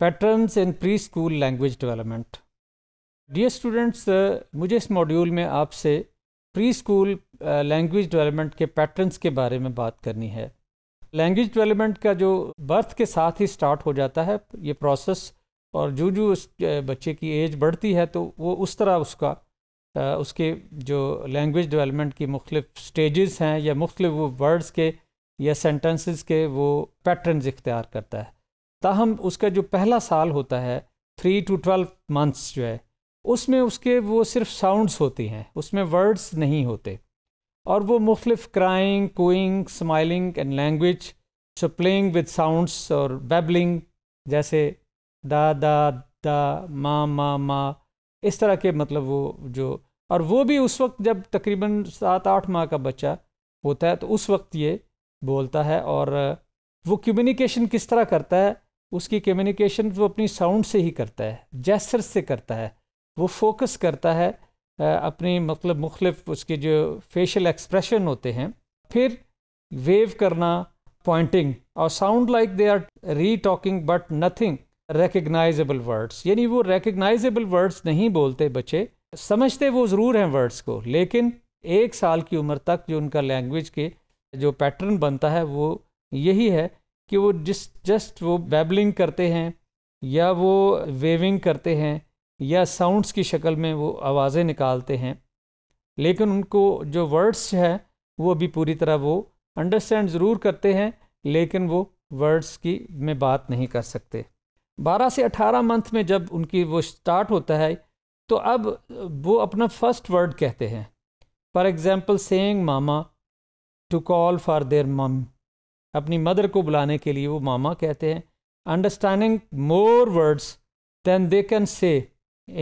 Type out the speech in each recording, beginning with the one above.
patterns in pre school language development dear students मुझे इस module में आपसे प्री स्कूल लैंग्वेज डेवलपमेंट के पैटर्न्स के बारे में बात करनी है लैंग्वेज डेवलपमेंट का जो बर्थ के साथ ही स्टार्ट हो जाता है ये प्रोसेस और जो जो उस uh, बच्चे की एज बढ़ती है तो वो उस तरह उसका uh, उसके जो लैंग्वेज डेवलपमेंट की मुख्तफ स्टेजेस हैं या मुख्तु वर्ड्स के या सेंटेंसेस के वो पैटर्न्स इख्तियार करता है ताहम उसका जो पहला साल होता है थ्री टू ट्वेल्व मंथ्स जो है उसमें उसके वो सिर्फ साउंड्स होती हैं उसमें वर्ड्स नहीं होते और वो मुख्तफ crying cooing smiling and language so playing with sounds और बेबलिंग जैसे दा दा दा मा मा मा इस तरह के मतलब वो जो और वो भी उस वक्त जब तकरीबन सात आठ माह का बच्चा होता है तो उस वक्त ये बोलता है और वो कम्युनिकेशन किस तरह करता है उसकी कम्युनिकेशन वो अपनी साउंड से ही करता है जैसर से करता है वो फोकस करता है अपनी मतलब मुख्तफ उसके जो फेशियल एक्सप्रेशन होते हैं फिर वेव करना पॉइंटिंग और sound like they are re talking but nothing recognisable words यानी वो रेकग्नाइजेबल वर्ड्स नहीं बोलते बच्चे समझते वो ज़रूर हैं वर्ड्स को लेकिन एक साल की उम्र तक जो उनका लैंग्वेज के जो पैटर्न बनता है वो यही है कि वो जिस जस्ट वो बैबलिंग करते हैं या वो वेविंग करते हैं या साउंड्स की शक्ल में वो आवाज़ें निकालते हैं लेकिन उनको जो वर्ड्स है वो अभी पूरी तरह वो अंडरस्टैंड ज़रूर करते हैं लेकिन वो वर्ड्स की में बात नहीं कर सकते 12 से 18 मंथ में जब उनकी वो स्टार्ट होता है तो अब वो अपना फर्स्ट वर्ड कहते हैं for example saying mama to call for their mum अपनी मदर को बुलाने के लिए वो मामा कहते हैं understanding more words than they can say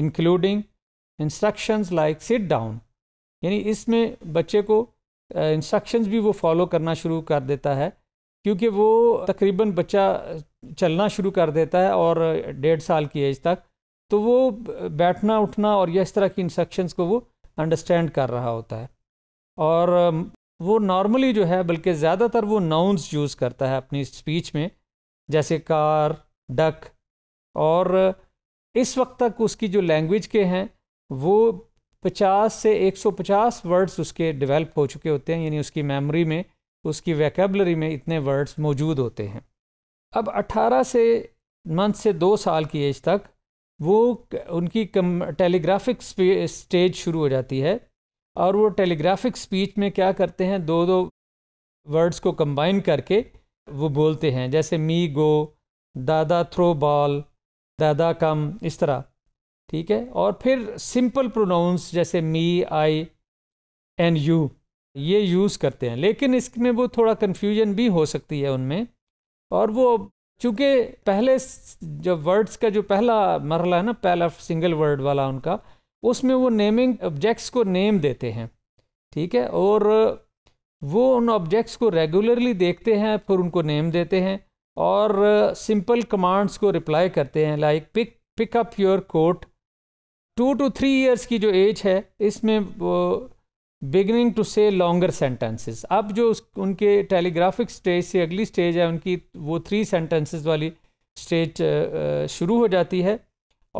including instructions like sit down यानी इसमें बच्चे को इंस्ट्रक्शंस भी वो फॉलो करना शुरू कर देता है क्योंकि वो तकरीबन बच्चा चलना शुरू कर देता है और डेढ़ साल की एज तक तो वो बैठना उठना और इस तरह की इंस्ट्रक्शंस को वो अंडरस्टैंड कर रहा होता है और वो नॉर्मली जो है बल्कि ज़्यादातर वो नाउन्स यूज़ करता है अपनी स्पीच में जैसे कार डक और इस वक्त तक उसकी जो लैंग्वेज के हैं वो 50 से 150 वर्ड्स उसके डेवलप हो चुके होते हैं यानी उसकी मेमोरी में उसकी वैकेबलरी में इतने वर्ड्स मौजूद होते हैं अब 18 से मंथ से दो साल की एज तक वो उनकी टेलीग्राफिक स्टेज शुरू हो जाती है और वो टेलीग्राफिक स्पीच में क्या करते हैं दो दो वर्ड्स को कंबाइन करके वो बोलते हैं जैसे मी गो दादा थ्रो बॉल दादा कम इस तरह ठीक है और फिर सिंपल प्रोनाउंस जैसे मी आई एंड यू ये यूज़ करते हैं लेकिन इसमें वो थोड़ा कन्फ्यूजन भी हो सकती है उनमें और वो चूँकि पहले जब वर्ड्स का जो पहला मरला है ना पहला सिंगल वर्ड वाला उनका उसमें वो नेमिंग ऑब्जेक्ट्स को नेम देते हैं ठीक है और वो उन ऑब्जेक्ट्स को रेगुलरली देखते हैं फिर उनको नेम देते हैं और सिंपल कमांड्स को रिप्लाई करते हैं like pick pick up your coat two to three years की जो एज है इसमें वो beginning to say longer sentences अब जो उस उनके टेलीग्राफिक स्टेज से अगली स्टेज है उनकी वो थ्री सेंटेंसेस वाली स्टेज शुरू हो जाती है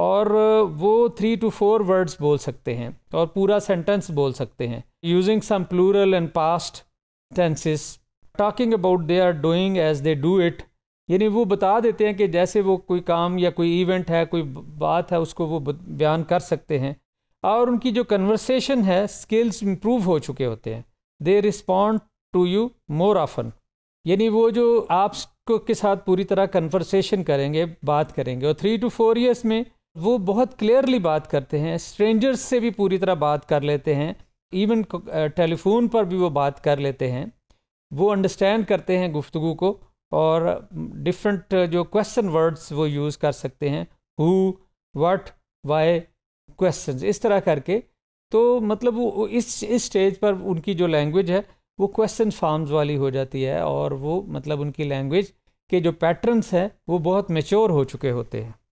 और वो थ्री टू फोर वर्ड्स बोल सकते हैं और पूरा सेंटेंस बोल सकते हैं using some plural and past tenses talking about they are doing as they do it यानी वो बता देते हैं कि जैसे वो कोई काम या कोई इवेंट है कोई बात है उसको वो बयान कर सकते हैं और उनकी जो कन्वर्सेशन है स्किल्स इम्प्रूव हो चुके होते हैं they respond to you more often यानी वो जो आप को के साथ पूरी तरह कन्वर्सेशन करेंगे बात करेंगे और थ्री टू फोर ईयर्स में वो बहुत क्लियरली बात करते हैं स्ट्रेंजर्स से भी पूरी तरह बात कर लेते हैं इवन टेलीफोन uh, पर भी वो बात कर लेते हैं वो अंडरस्टैंड करते हैं गुफ्तु को और डिफरेंट mm, uh, जो क्वेश्चन वर्ड्स वो यूज़ कर सकते हैं हु वट वाई क्वेश्चन इस तरह करके तो मतलब वो इस इस स्टेज पर उनकी जो लैंग्वेज है वो क्वेश्चन फॉर्म्स वाली हो जाती है और वो मतलब उनकी लैंग्वेज के जो पैटर्न्स हैं वो बहुत मेच्योर हो चुके होते हैं